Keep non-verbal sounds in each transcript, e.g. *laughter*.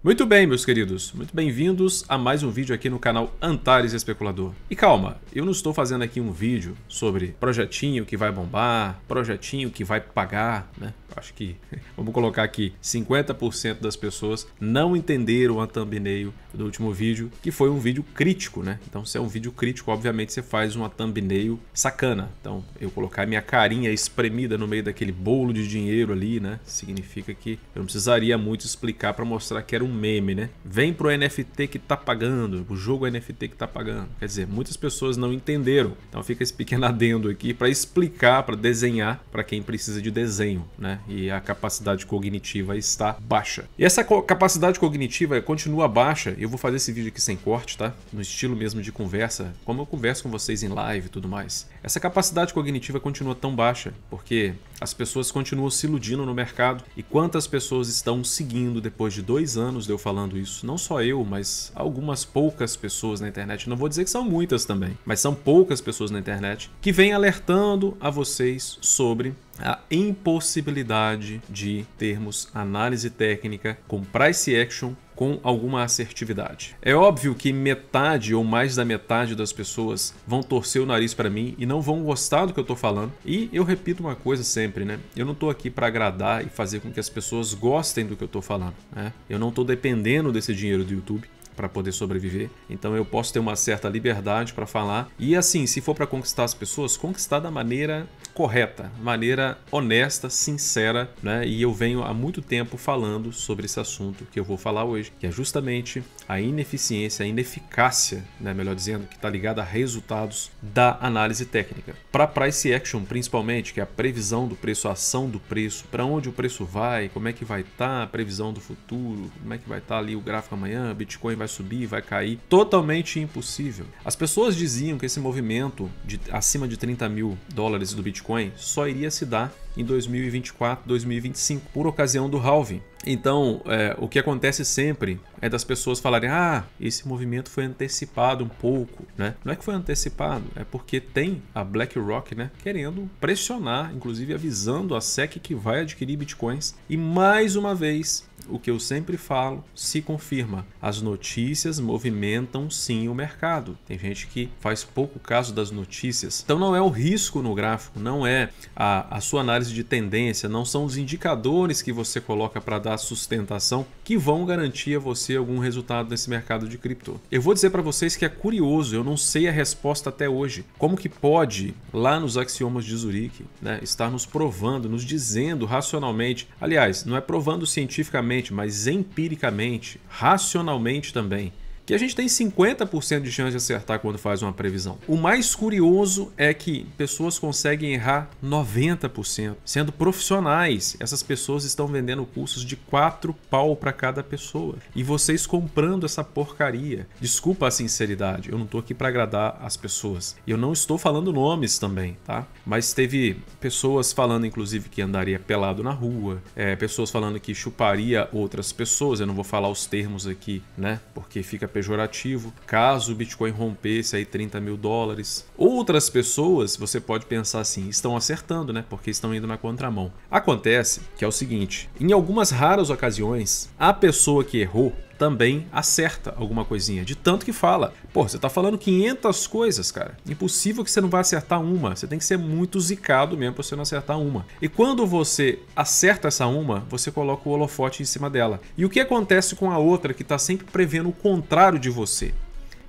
Muito bem, meus queridos, muito bem-vindos a mais um vídeo aqui no canal Antares Especulador. E calma, eu não estou fazendo aqui um vídeo sobre projetinho que vai bombar, projetinho que vai pagar, né? Acho que, *laughs* vamos colocar aqui, 50% das pessoas não entenderam a thumbnail do último vídeo, que foi um vídeo crítico, né? Então, se é um vídeo crítico, obviamente você faz uma thumbnail sacana. Então, eu colocar minha carinha espremida no meio daquele bolo de dinheiro ali, né? Significa que eu não precisaria muito explicar para mostrar que era um um meme, né? Vem pro NFT que tá pagando, o jogo NFT que tá pagando. Quer dizer, muitas pessoas não entenderam. Então fica esse pequeno *laughs* adendo aqui para explicar, para desenhar para quem precisa de desenho, né? E a capacidade cognitiva está baixa. E essa co capacidade cognitiva continua baixa. Eu vou fazer esse vídeo aqui sem corte, tá? No estilo mesmo de conversa, como eu converso com vocês em live e tudo mais. Essa capacidade cognitiva continua tão baixa porque as pessoas continuam se iludindo no mercado e quantas pessoas estão seguindo depois de dois anos de eu falando isso? Não só eu, mas algumas poucas pessoas na internet. Não vou dizer que são muitas também, mas são poucas pessoas na internet que vêm alertando a vocês sobre a impossibilidade de termos análise técnica com price action com alguma assertividade. É óbvio que metade ou mais da metade das pessoas vão torcer o nariz para mim e não vão gostar do que eu tô falando. E eu repito uma coisa sempre, né? Eu não tô aqui para agradar e fazer com que as pessoas gostem do que eu tô falando, né? Eu não tô dependendo desse dinheiro do YouTube para poder sobreviver. Então eu posso ter uma certa liberdade para falar. E assim, se for para conquistar as pessoas, conquistar da maneira correta, maneira honesta, sincera, né? E eu venho há muito tempo falando sobre esse assunto que eu vou falar hoje, que é justamente a ineficiência, a ineficácia, né? melhor dizendo, que está ligada a resultados da análise técnica. Para price action, principalmente, que é a previsão do preço, a ação do preço, para onde o preço vai, como é que vai estar tá a previsão do futuro, como é que vai estar tá ali o gráfico amanhã, Bitcoin vai subir, vai cair, totalmente impossível. As pessoas diziam que esse movimento de acima de 30 mil dólares do Bitcoin Bitcoin só iria se dar em 2024, 2025, por ocasião do halving. Então, é, o que acontece sempre é das pessoas falarem: ah, esse movimento foi antecipado um pouco, né? Não é que foi antecipado, é porque tem a BlackRock, né, querendo pressionar, inclusive avisando a SEC que vai adquirir bitcoins. E mais uma vez, o que eu sempre falo se confirma. As notícias movimentam sim o mercado. Tem gente que faz pouco caso das notícias. Então não é o risco no gráfico, não é a, a sua análise de tendência, não são os indicadores que você coloca para dar sustentação que vão garantir a você algum resultado nesse mercado de cripto. Eu vou dizer para vocês que é curioso, eu não sei a resposta até hoje. Como que pode, lá nos axiomas de Zurique, né, estar nos provando, nos dizendo racionalmente, aliás, não é provando cientificamente cientificamente, mas empiricamente, racionalmente também que a gente tem 50% de chance de acertar quando faz uma previsão. O mais curioso é que pessoas conseguem errar 90%. Sendo profissionais, essas pessoas estão vendendo cursos de 4 pau para cada pessoa. E vocês comprando essa porcaria. Desculpa a sinceridade, eu não tô aqui para agradar as pessoas. Eu não estou falando nomes também, tá? Mas teve pessoas falando, inclusive, que andaria pelado na rua, é, pessoas falando que chuparia outras pessoas. Eu não vou falar os termos aqui, né? Porque fica pejorativo, caso o Bitcoin rompesse aí 30 mil dólares. Outras pessoas, você pode pensar assim, estão acertando, né? Porque estão indo na contramão. Acontece que é o seguinte, em algumas raras ocasiões, a pessoa que errou também acerta alguma coisinha, de tanto que fala. Pô, você tá falando 500 coisas, cara. Impossível que você não vai acertar uma. Você tem que ser muito zicado mesmo pra você não acertar uma. E quando você acerta essa uma, você coloca o holofote em cima dela. E o que acontece com a outra que tá sempre prevendo o contrário de você?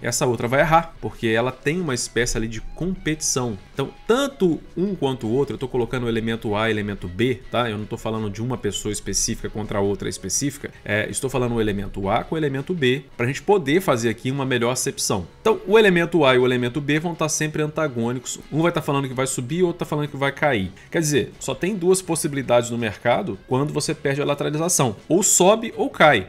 essa outra vai errar, porque ela tem uma espécie ali de competição. Então, tanto um quanto o outro, eu estou colocando o elemento A e elemento B, tá? Eu não estou falando de uma pessoa específica contra a outra específica, é, estou falando o elemento A com o elemento B, para a gente poder fazer aqui uma melhor acepção. Então, o elemento A e o elemento B vão estar tá sempre antagônicos, um vai estar tá falando que vai subir, outro está falando que vai cair. Quer dizer, só tem duas possibilidades no mercado quando você perde a lateralização, ou sobe ou cai.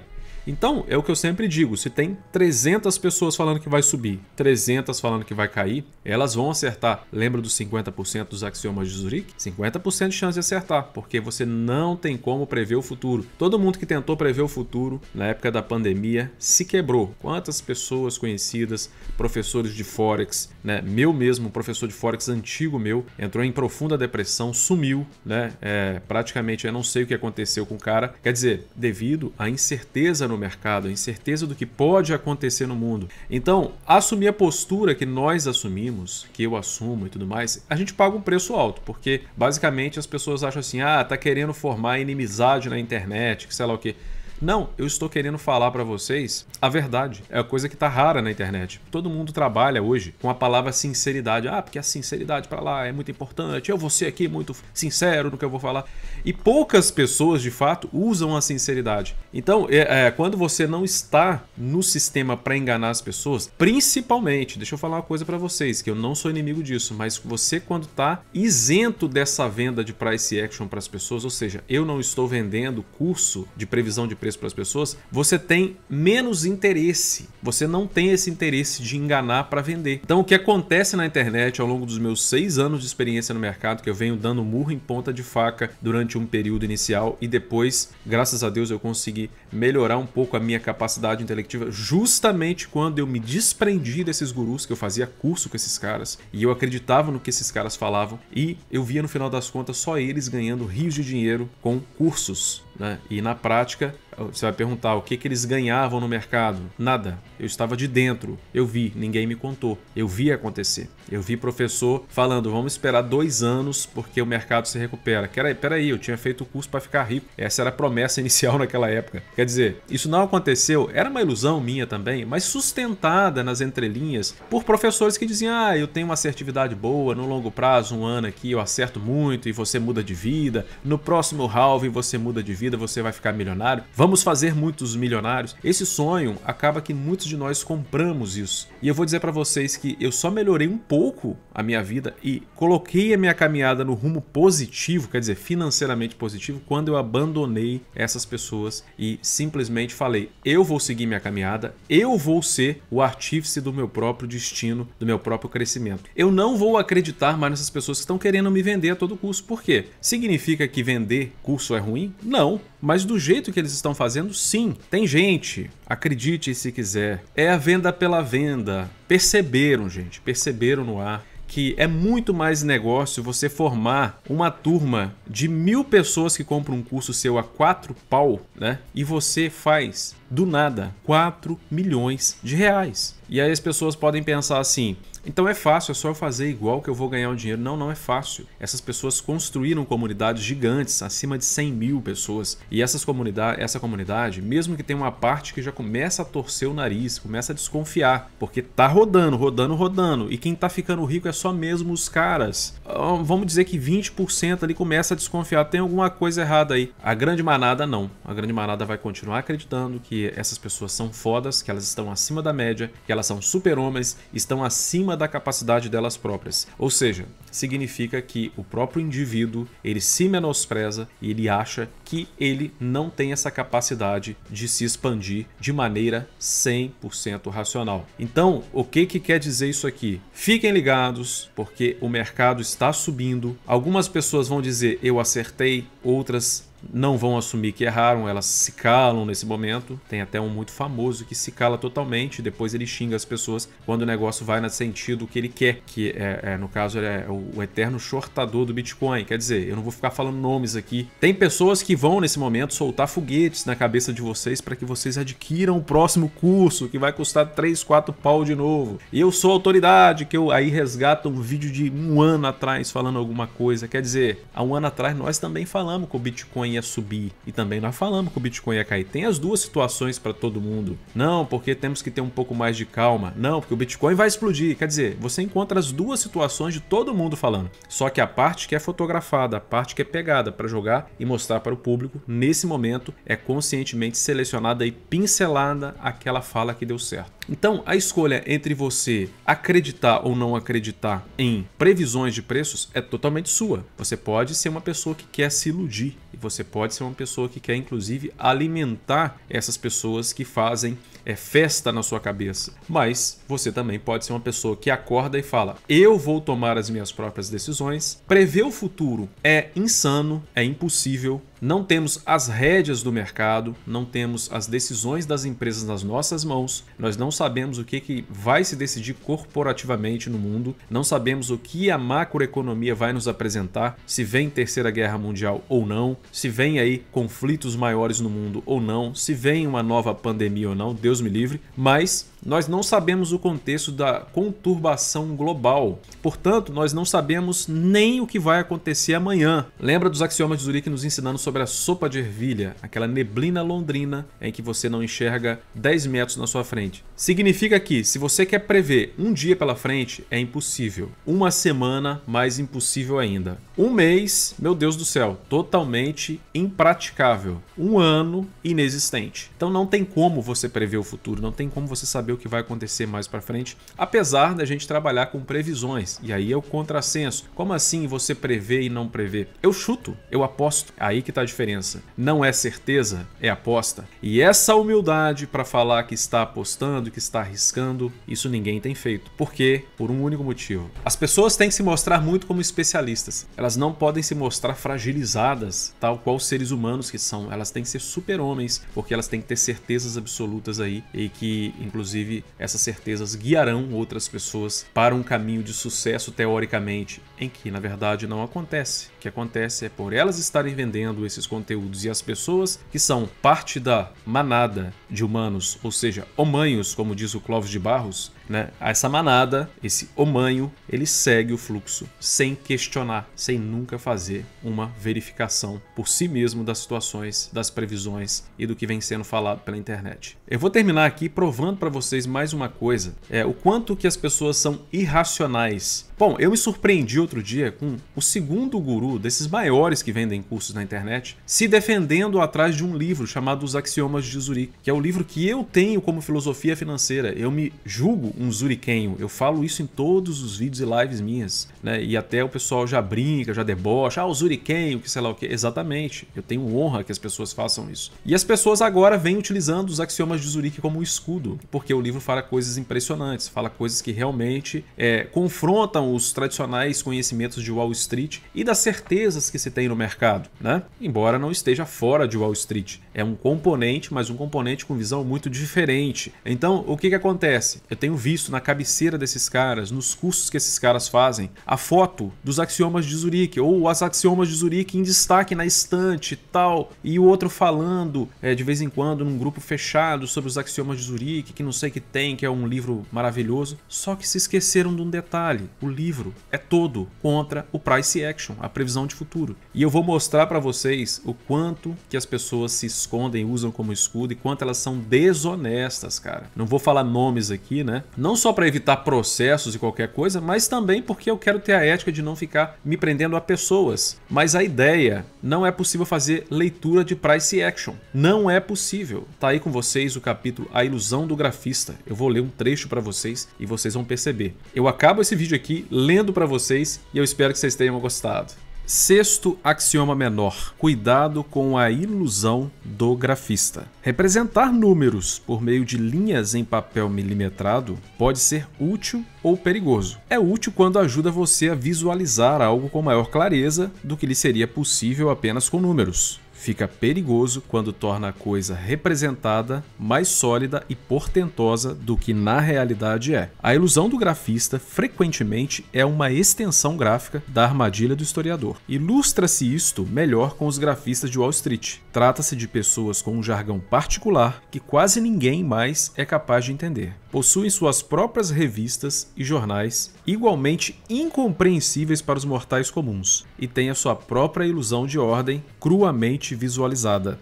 Então, é o que eu sempre digo, se tem 300 pessoas falando que vai subir, 300 falando que vai cair, elas vão acertar. Lembra dos 50% dos axiomas de Zurich? 50% de chance de acertar, porque você não tem como prever o futuro. Todo mundo que tentou prever o futuro na época da pandemia se quebrou. Quantas pessoas conhecidas, professores de Forex, né? Meu mesmo, professor de Forex antigo meu, entrou em profunda depressão, sumiu, né? É, praticamente eu não sei o que aconteceu com o cara. Quer dizer, devido à incerteza no mercado, a incerteza do que pode acontecer no mundo. Então, assumir a postura que nós assumimos, que eu assumo e tudo mais, a gente paga um preço alto, porque basicamente as pessoas acham assim: ah, tá querendo formar inimizade na internet, que sei lá o quê. Não, eu estou querendo falar para vocês a verdade. É a coisa que tá rara na internet. Todo mundo trabalha hoje com a palavra sinceridade. Ah, porque a sinceridade para lá é muito importante. Eu vou ser aqui muito sincero no que eu vou falar. E poucas pessoas, de fato, usam a sinceridade. Então, é, é, quando você não está no sistema para enganar as pessoas, principalmente, deixa eu falar uma coisa para vocês, que eu não sou inimigo disso, mas você quando tá isento dessa venda de price action para as pessoas, ou seja, eu não estou vendendo curso de previsão de preço preço para as pessoas, você tem menos interesse. Você não tem esse interesse de enganar para vender. Então, o que acontece na internet ao longo dos meus seis anos de experiência no mercado, que eu venho dando murro em ponta de faca durante um período inicial e depois, graças a Deus, eu consegui melhorar um pouco a minha capacidade intelectiva, justamente quando eu me desprendi desses gurus, que eu fazia curso com esses caras e eu acreditava no que esses caras falavam e eu via no final das contas só eles ganhando rios de dinheiro com cursos né? E na prática, você vai perguntar o que, que eles ganhavam no mercado. Nada. Eu estava de dentro. Eu vi, ninguém me contou. Eu vi acontecer. Eu vi professor falando: vamos esperar dois anos porque o mercado se recupera. Peraí, peraí eu tinha feito o curso para ficar rico. Essa era a promessa *laughs* inicial naquela época. Quer dizer, isso não aconteceu. Era uma ilusão minha também, mas sustentada nas entrelinhas por professores que diziam: ah, eu tenho uma assertividade boa, no longo prazo, um ano aqui eu acerto muito e você muda de vida. No próximo halve você muda de vida vida você vai ficar milionário, vamos fazer muitos milionários. Esse sonho acaba que muitos de nós compramos isso. E eu vou dizer para vocês que eu só melhorei um pouco a minha vida e coloquei a minha caminhada no rumo positivo, quer dizer, financeiramente positivo, quando eu abandonei essas pessoas e simplesmente falei: eu vou seguir minha caminhada, eu vou ser o artífice do meu próprio destino, do meu próprio crescimento. Eu não vou acreditar mais nessas pessoas que estão querendo me vender a todo custo. Por quê? Significa que vender curso é ruim? Não, mas do jeito que eles estão fazendo, sim. Tem gente, acredite se quiser. É a venda pela venda. Perceberam, gente, perceberam no ar que é muito mais negócio você formar uma turma de mil pessoas que compram um curso seu a quatro pau, né? E você faz do nada 4 milhões de reais. E aí as pessoas podem pensar assim: então é fácil, é só eu fazer igual que eu vou ganhar o dinheiro. Não, não é fácil. Essas pessoas construíram comunidades gigantes, acima de 100 mil pessoas. E essas comunidade, essa comunidade, mesmo que tenha uma parte que já começa a torcer o nariz, começa a desconfiar, porque tá rodando, rodando, rodando. E quem tá ficando rico é só mesmo os caras. Ah, vamos dizer que 20% ali começa a desconfiar, tem alguma coisa errada aí. A grande manada não. A grande manada vai continuar acreditando que que essas pessoas são fodas, que elas estão acima da média, que elas são super-homens, estão acima da capacidade delas próprias. Ou seja, significa que o próprio indivíduo, ele se menospreza e ele acha que ele não tem essa capacidade de se expandir de maneira 100% racional. Então, o que que quer dizer isso aqui? Fiquem ligados, porque o mercado está subindo. Algumas pessoas vão dizer eu acertei, outras não vão assumir que erraram, elas se calam nesse momento. Tem até um muito famoso que se cala totalmente, depois ele xinga as pessoas quando o negócio vai no sentido que ele quer, que é, é no caso ele é o, o, eterno shortador do Bitcoin. Quer dizer, eu não vou ficar falando nomes aqui. Tem pessoas que vão nesse momento soltar foguetes na cabeça de vocês para que vocês adquiram o próximo curso, que vai custar 3, 4 pau de novo. E eu sou autoridade, que eu aí resgata um vídeo de um ano atrás falando alguma coisa. Quer dizer, há um ano atrás nós também falamos que o Bitcoin Bitcoin ia subir e também nós falamos que o Bitcoin ia cair. Tem as duas situações para todo mundo. Não, porque temos que ter um pouco mais de calma. Não, porque o Bitcoin vai explodir. Quer dizer, você encontra as duas situações de todo mundo falando. Só que a parte que é fotografada, a parte que é pegada para jogar e mostrar para o público, nesse momento é conscientemente selecionada e pincelada aquela fala que deu certo. Então, a escolha entre você acreditar ou não acreditar em previsões de preços é totalmente sua. Você pode ser uma pessoa que quer se iludir você pode ser uma pessoa que quer, inclusive, alimentar essas pessoas que fazem é festa na sua cabeça. Mas você também pode ser uma pessoa que acorda e fala: eu vou tomar as minhas próprias decisões. Prever o futuro é insano, é impossível, não temos as rédeas do mercado, não temos as decisões das empresas nas nossas mãos, nós não sabemos o que, que vai se decidir corporativamente no mundo, não sabemos o que a macroeconomia vai nos apresentar, se vem terceira guerra mundial ou não, se vem aí conflitos maiores no mundo ou não, se vem uma nova pandemia ou não, Deus Deus me livre, mas nós não sabemos o contexto da conturbação global. Portanto, nós não sabemos nem o que vai acontecer amanhã. Lembra dos axiomas de Zurich nos ensinando sobre a sopa de ervilha, aquela neblina londrina em que você não enxerga 10 metros na sua frente. Significa que, se você quer prever um dia pela frente, é impossível. Uma semana, mais impossível ainda. Um mês, meu Deus do céu, totalmente impraticável. Um ano, inexistente. Então não tem como você prever o futuro, não tem como você saber saber o que vai acontecer mais para frente, apesar da gente trabalhar com previsões. E aí é o contrassenso. Como assim você prevê e não prevê? Eu chuto, eu aposto. É aí que tá a diferença. Não é certeza, é aposta. E essa humildade para falar que está apostando, que está arriscando, isso ninguém tem feito. Por quê? Por um único motivo. As pessoas têm que se mostrar muito como especialistas. Elas não podem se mostrar fragilizadas, tal qual os seres humanos que são. Elas têm que ser super-homens, porque elas têm que ter certezas absolutas aí e que, inclusive, inclusive essas certezas guiarão outras pessoas para um caminho de sucesso teoricamente, em que na verdade não acontece. O que acontece é por elas estarem vendendo esses conteúdos e as pessoas que são parte da manada de humanos, ou seja, homanhos, como diz o Clóvis de Barros, né? Essa manada, esse homanho, ele segue o fluxo sem questionar, sem nunca fazer uma verificação por si mesmo das situações, das previsões e do que vem sendo falado pela internet. Eu vou terminar aqui provando para vocês vocês mais uma coisa, é o quanto que as pessoas são irracionais Bom, eu me surpreendi outro dia com o segundo guru desses maiores que vendem cursos na internet se defendendo atrás de um livro chamado Os Axiomas de Zurique, que é o livro que eu tenho como filosofia financeira. Eu me julgo um zuriquenho, eu falo isso em todos os vídeos e lives minhas, né? E até o pessoal já brinca, já debocha, ah, o zuriquenho, que sei lá o que. Exatamente, eu tenho honra que as pessoas façam isso. E as pessoas agora vêm utilizando os Axiomas de Zurique como um escudo, porque o livro fala coisas impressionantes, fala coisas que realmente é, confrontam os tradicionais conhecimentos de Wall Street e das certezas que se tem no mercado, né? Embora não esteja fora de Wall Street, é um componente, mas um componente com visão muito diferente. Então, o que que acontece? Eu tenho visto na cabeceira desses caras, nos cursos que esses caras fazem, a foto dos axiomas de Zurique ou as axiomas de Zurique em destaque na estante, tal, e o outro falando é, de vez em quando num grupo fechado sobre os axiomas de Zurique, que não sei que tem, que é um livro maravilhoso. Só que se esqueceram de um detalhe: o livro é todo contra o price action, a previsão de futuro. E eu vou mostrar para vocês o quanto que as pessoas se escondem, usam como escudo e quanto elas são desonestas, cara. Não vou falar nomes aqui, né? Não só para evitar processos e qualquer coisa, mas também porque eu quero ter a ética de não ficar me prendendo a pessoas. Mas a ideia não é possível fazer leitura de price action. Não é possível. Tá aí com vocês o capítulo A Ilusão do Grafista. Eu vou ler um trecho para vocês e vocês vão perceber. Eu acabo esse vídeo aqui lendo para vocês e eu espero que vocês tenham gostado. Sexto axioma menor: cuidado com a ilusão do grafista. Representar números por meio de linhas em papel milimetrado pode ser útil ou perigoso. É útil quando ajuda você a visualizar algo com maior clareza do que lhe seria possível apenas com números. Fica perigoso quando torna a coisa representada mais sólida e portentosa do que na realidade é. A ilusão do grafista frequentemente é uma extensão gráfica da armadilha do historiador. Ilustra-se isto melhor com os grafistas de Wall Street. Trata-se de pessoas com um jargão particular que quase ninguém mais é capaz de entender. Possuem suas próprias revistas e jornais igualmente incompreensíveis para os mortais comuns, e têm a sua própria ilusão de ordem cruamente visualizada.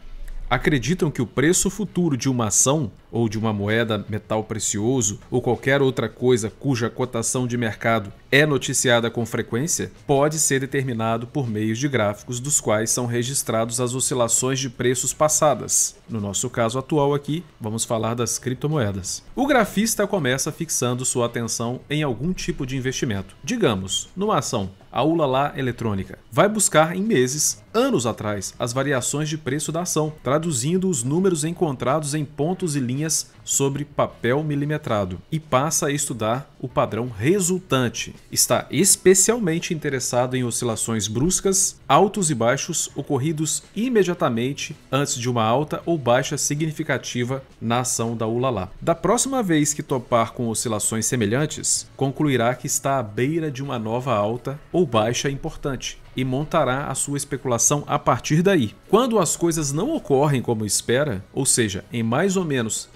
Acreditam que o preço futuro de uma ação ou de uma moeda metal precioso ou qualquer outra coisa cuja cotação de mercado é noticiada com frequência, pode ser determinado por meio de gráficos dos quais são registrados as oscilações de preços passadas. No nosso caso atual aqui, vamos falar das criptomoedas. O grafista começa fixando sua atenção em algum tipo de investimento, digamos, numa ação, a Ulala Eletrônica. Vai buscar em meses, anos atrás, as variações de preço da ação, traduzindo os números encontrados em pontos e linhas linhas sobre papel milimetrado e passa a estudar o padrão resultante. Está especialmente interessado em oscilações bruscas, altos e baixos ocorridos imediatamente antes de uma alta ou baixa significativa na ação da Ulala. Da próxima vez que topar com oscilações semelhantes, concluirá que está à beira de uma nova alta ou baixa importante e montará a sua especulação a partir daí. Quando as coisas não ocorrem como espera, ou seja, em mais ou menos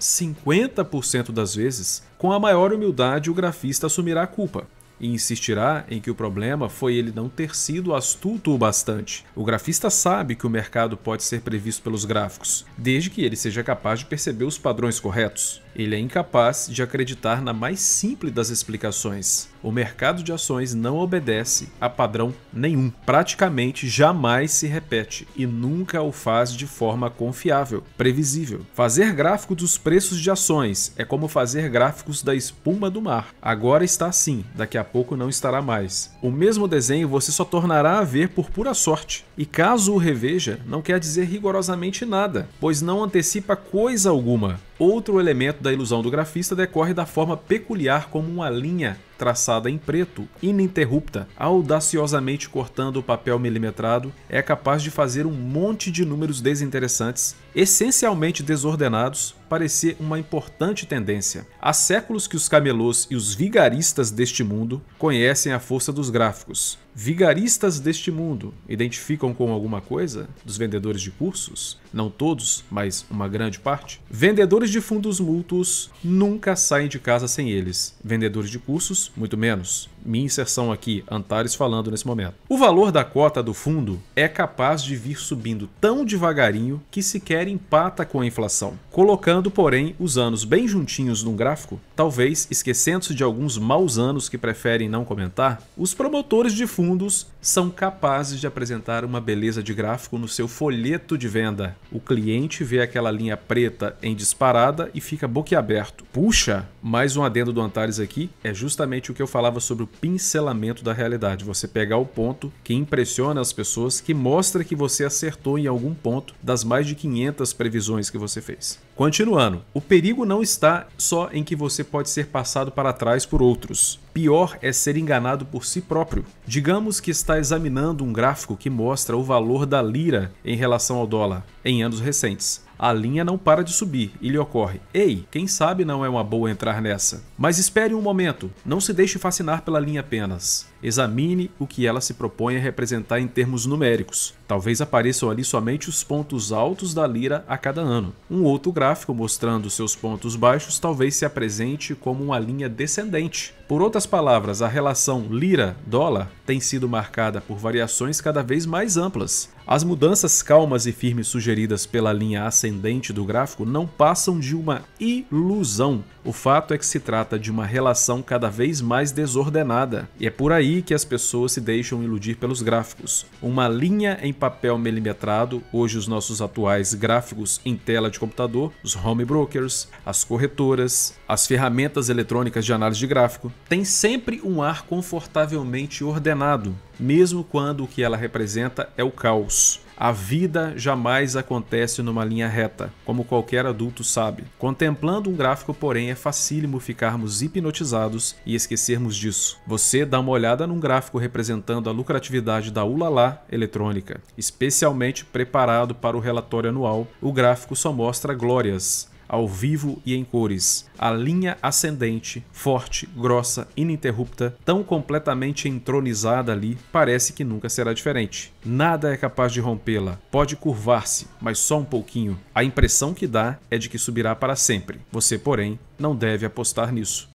50% das vezes, com a maior humildade o grafista assumirá a culpa, e insistirá em que o problema foi ele não ter sido astuto o bastante. O grafista sabe que o mercado pode ser previsto pelos gráficos, desde que ele seja capaz de perceber os padrões corretos. Ele é incapaz de acreditar na mais simples das explicações. O mercado de ações não obedece a padrão nenhum. Praticamente jamais se repete e nunca o faz de forma confiável, previsível. Fazer gráfico dos preços de ações é como fazer gráficos da espuma do mar. Agora está assim, daqui a pouco não estará mais. O mesmo desenho você só tornará a ver por pura sorte, e caso o reveja, não quer dizer rigorosamente nada, pois não antecipa coisa alguma. Outro elemento da ilusão do grafista decorre da forma peculiar como uma linha traçada em preto, ininterrupta, audaciosamente cortando o papel milimetrado, é capaz de fazer um monte de números desinteressantes, essencialmente desordenados, parecer uma importante tendência. Há séculos que os camelôs e os vigaristas deste mundo conhecem a força dos gráficos. Vigaristas deste mundo identificam com alguma coisa dos vendedores de cursos? Não todos, mas uma grande parte. Vendedores de fundos mútuos nunca saem de casa sem eles. Vendedores de cursos, muito menos minha inserção aqui, Antares falando nesse momento. O valor da cota do fundo é capaz de vir subindo tão devagarinho que sequer empata com a inflação, colocando, porém, os anos bem juntinhos num gráfico, talvez esquecendo-se de alguns maus anos que preferem não comentar, os promotores de fundos são capazes de apresentar uma beleza de gráfico no seu folheto de venda. O cliente vê aquela linha preta em disparada e fica boquiaberto. Puxa, mais um adendo do Antares aqui, é justamente o que eu falava sobre o pincelamento da realidade, você pegar o ponto que impressiona as pessoas, que mostra que você acertou em algum ponto das mais de 500 previsões que você fez. Continuando, o perigo não está só em que você pode ser passado para trás por outros. Pior é ser enganado por si próprio. Digamos que está examinando um gráfico que mostra o valor da lira em relação ao dólar em anos recentes. A linha não para de subir e lhe ocorre: Ei, quem sabe não é uma boa entrar nessa? Mas espere um momento, não se deixe fascinar pela linha apenas. Examine o que ela se propõe a representar em termos numéricos. Talvez apareçam ali somente os pontos altos da lira a cada ano. Um outro gráfico mostrando seus pontos baixos talvez se apresente como uma linha descendente. Por outras palavras, a relação lira-dólar tem sido marcada por variações cada vez mais amplas. As mudanças calmas e firmes sugeridas pela linha ascendente do gráfico não passam de uma ilusão. O fato é que se trata de uma relação cada vez mais desordenada, e é por aí que as pessoas se deixam iludir pelos gráficos. Uma linha em papel milimetrado, hoje os nossos atuais gráficos em tela de computador, os home brokers, as corretoras, as ferramentas eletrônicas de análise de gráfico, tem sempre um ar confortavelmente ordenado, mesmo quando o que ela representa é o caos. A vida jamais acontece numa linha reta, como qualquer adulto sabe. Contemplando um gráfico, porém, é facílimo ficarmos hipnotizados e esquecermos disso. Você dá uma olhada num gráfico representando a lucratividade da Ulala Eletrônica. Especialmente preparado para o relatório anual, o gráfico só mostra glórias, ao vivo e em cores. A linha ascendente, forte, grossa, ininterrupta, tão completamente entronizada ali, parece que nunca será diferente. Nada é capaz de rompê-la. Pode curvar-se, mas só um pouquinho. A impressão que dá é de que subirá para sempre. Você, porém, não deve apostar nisso.